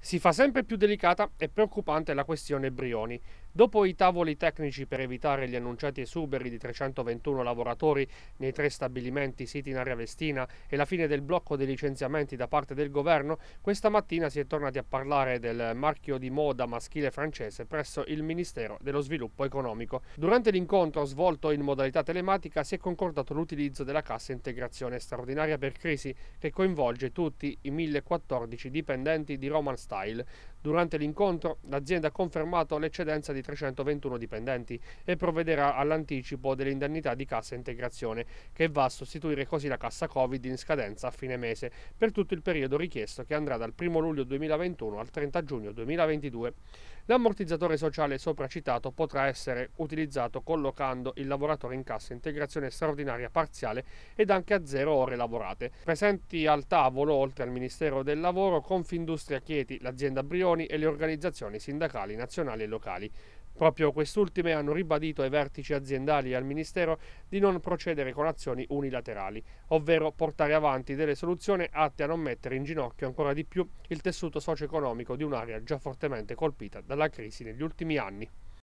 Si fa sempre più delicata e preoccupante la questione Brioni, Dopo i tavoli tecnici per evitare gli annunciati esuberi di 321 lavoratori nei tre stabilimenti siti in area vestina e la fine del blocco dei licenziamenti da parte del governo, questa mattina si è tornati a parlare del marchio di moda maschile francese presso il Ministero dello Sviluppo Economico. Durante l'incontro svolto in modalità telematica si è concordato l'utilizzo della cassa integrazione straordinaria per crisi che coinvolge tutti i 1014 dipendenti di Roman Style. Durante l'incontro l'azienda ha confermato l'eccedenza di 321 dipendenti e provvederà all'anticipo dell'indennità di cassa integrazione, che va a sostituire così la cassa Covid in scadenza a fine mese, per tutto il periodo richiesto che andrà dal 1 luglio 2021 al 30 giugno 2022. L'ammortizzatore sociale sopracitato potrà essere utilizzato collocando il lavoratore in cassa integrazione straordinaria parziale ed anche a zero ore lavorate. Presenti al tavolo, oltre al Ministero del Lavoro, Confindustria Chieti, l'azienda Brioni e le organizzazioni sindacali nazionali e locali. Proprio quest'ultime hanno ribadito ai vertici aziendali e al Ministero di non procedere con azioni unilaterali, ovvero portare avanti delle soluzioni atte a non mettere in ginocchio ancora di più il tessuto socio-economico di un'area già fortemente colpita dalla crisi negli ultimi anni.